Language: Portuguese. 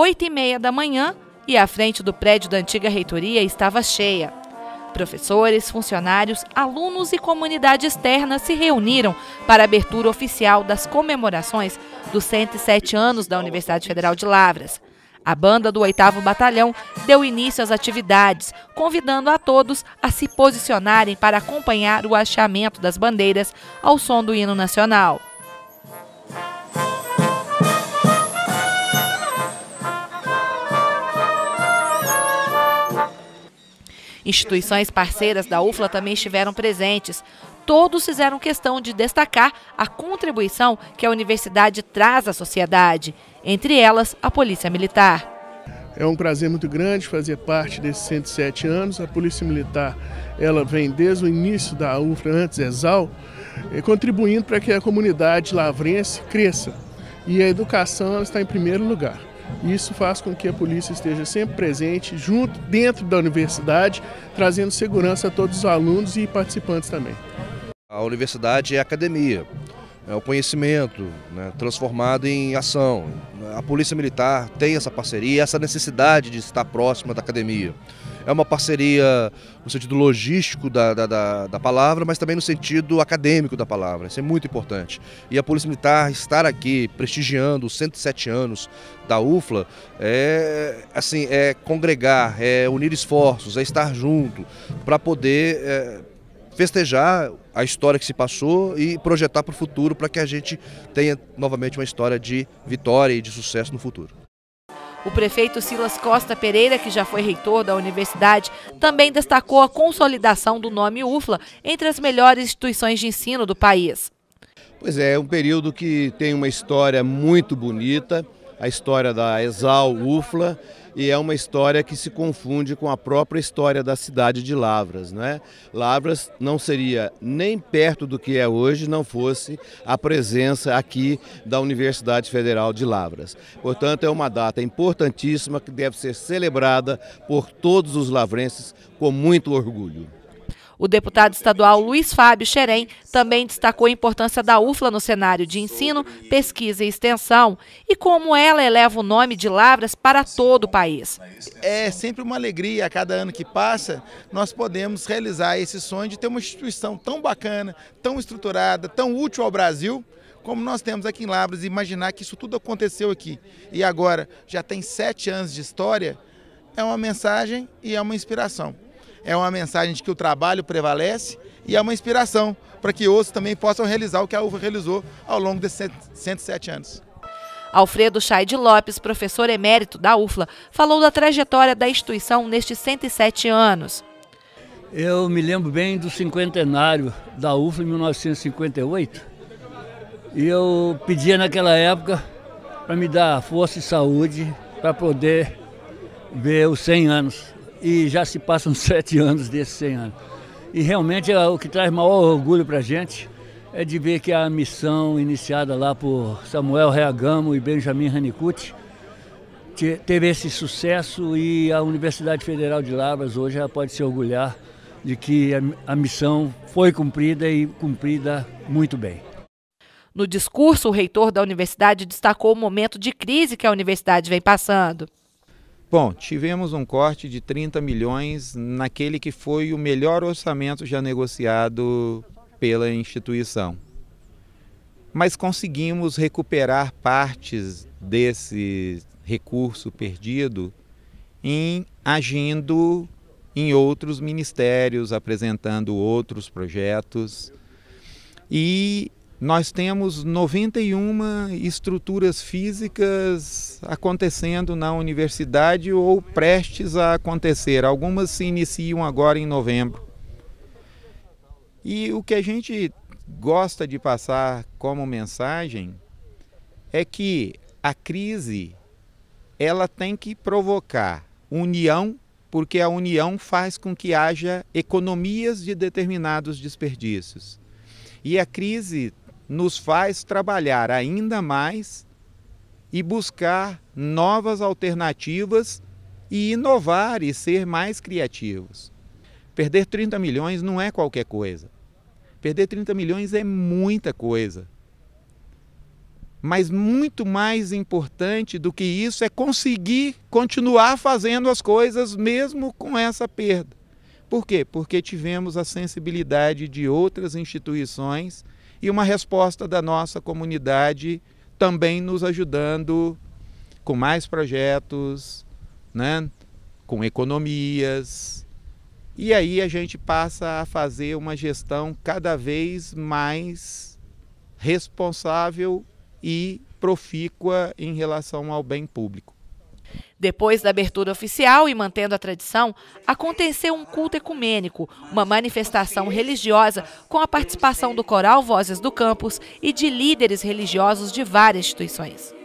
8 e meia da manhã e a frente do prédio da antiga reitoria estava cheia. Professores, funcionários, alunos e comunidade externa se reuniram para a abertura oficial das comemorações dos 107 anos da Universidade Federal de Lavras. A banda do 8 Batalhão deu início às atividades, convidando a todos a se posicionarem para acompanhar o achamento das bandeiras ao som do hino nacional. Instituições parceiras da UFLA também estiveram presentes. Todos fizeram questão de destacar a contribuição que a universidade traz à sociedade, entre elas a Polícia Militar. É um prazer muito grande fazer parte desses 107 anos. A Polícia Militar, ela vem desde o início da UFRA, antes ESAL, eh, contribuindo para que a comunidade lavrense cresça. E a educação está em primeiro lugar. Isso faz com que a polícia esteja sempre presente, junto, dentro da universidade, trazendo segurança a todos os alunos e participantes também. A universidade é a academia, é o conhecimento né, transformado em ação. A Polícia Militar tem essa parceria, essa necessidade de estar próxima da academia é uma parceria no sentido logístico da, da, da, da palavra, mas também no sentido acadêmico da palavra. Isso é muito importante. E a Polícia Militar estar aqui prestigiando os 107 anos da UFLA é assim é congregar, é unir esforços, é estar junto para poder é, festejar a história que se passou e projetar para o futuro para que a gente tenha novamente uma história de vitória e de sucesso no futuro. O prefeito Silas Costa Pereira, que já foi reitor da universidade, também destacou a consolidação do nome UFLA entre as melhores instituições de ensino do país. Pois é, é um período que tem uma história muito bonita, a história da Exal UFLA, e é uma história que se confunde com a própria história da cidade de Lavras. Né? Lavras não seria nem perto do que é hoje, não fosse a presença aqui da Universidade Federal de Lavras. Portanto, é uma data importantíssima que deve ser celebrada por todos os lavrenses com muito orgulho. O deputado estadual Luiz Fábio Xerém também destacou a importância da UFLA no cenário de ensino, pesquisa e extensão e como ela eleva o nome de Lavras para todo o país. É sempre uma alegria, a cada ano que passa, nós podemos realizar esse sonho de ter uma instituição tão bacana, tão estruturada, tão útil ao Brasil, como nós temos aqui em Lavras, imaginar que isso tudo aconteceu aqui e agora já tem sete anos de história, é uma mensagem e é uma inspiração é uma mensagem de que o trabalho prevalece e é uma inspiração para que outros também possam realizar o que a UFA realizou ao longo desses 107 anos. Alfredo Chaide Lopes, professor emérito da UFLA, falou da trajetória da instituição nestes 107 anos. Eu me lembro bem do cinquentenário da UFLA em 1958. E eu pedia naquela época para me dar força e saúde para poder ver os 100 anos e já se passam sete anos desses 100 anos. E realmente é, o que traz maior orgulho para a gente é de ver que a missão iniciada lá por Samuel Reagamo e Benjamin Hanicut teve esse sucesso e a Universidade Federal de Lavras hoje já pode se orgulhar de que a missão foi cumprida e cumprida muito bem. No discurso, o reitor da universidade destacou o momento de crise que a universidade vem passando. Bom, tivemos um corte de 30 milhões naquele que foi o melhor orçamento já negociado pela instituição. Mas conseguimos recuperar partes desse recurso perdido em agindo em outros ministérios, apresentando outros projetos. E nós temos 91 estruturas físicas acontecendo na universidade ou prestes a acontecer. Algumas se iniciam agora em novembro. E o que a gente gosta de passar como mensagem é que a crise ela tem que provocar união, porque a união faz com que haja economias de determinados desperdícios. E a crise nos faz trabalhar ainda mais e buscar novas alternativas e inovar e ser mais criativos. Perder 30 milhões não é qualquer coisa. Perder 30 milhões é muita coisa. Mas muito mais importante do que isso é conseguir continuar fazendo as coisas mesmo com essa perda. Por quê? Porque tivemos a sensibilidade de outras instituições e uma resposta da nossa comunidade também nos ajudando com mais projetos, né? com economias. E aí a gente passa a fazer uma gestão cada vez mais responsável e profícua em relação ao bem público. Depois da abertura oficial e mantendo a tradição, aconteceu um culto ecumênico, uma manifestação religiosa com a participação do coral Vozes do Campus e de líderes religiosos de várias instituições.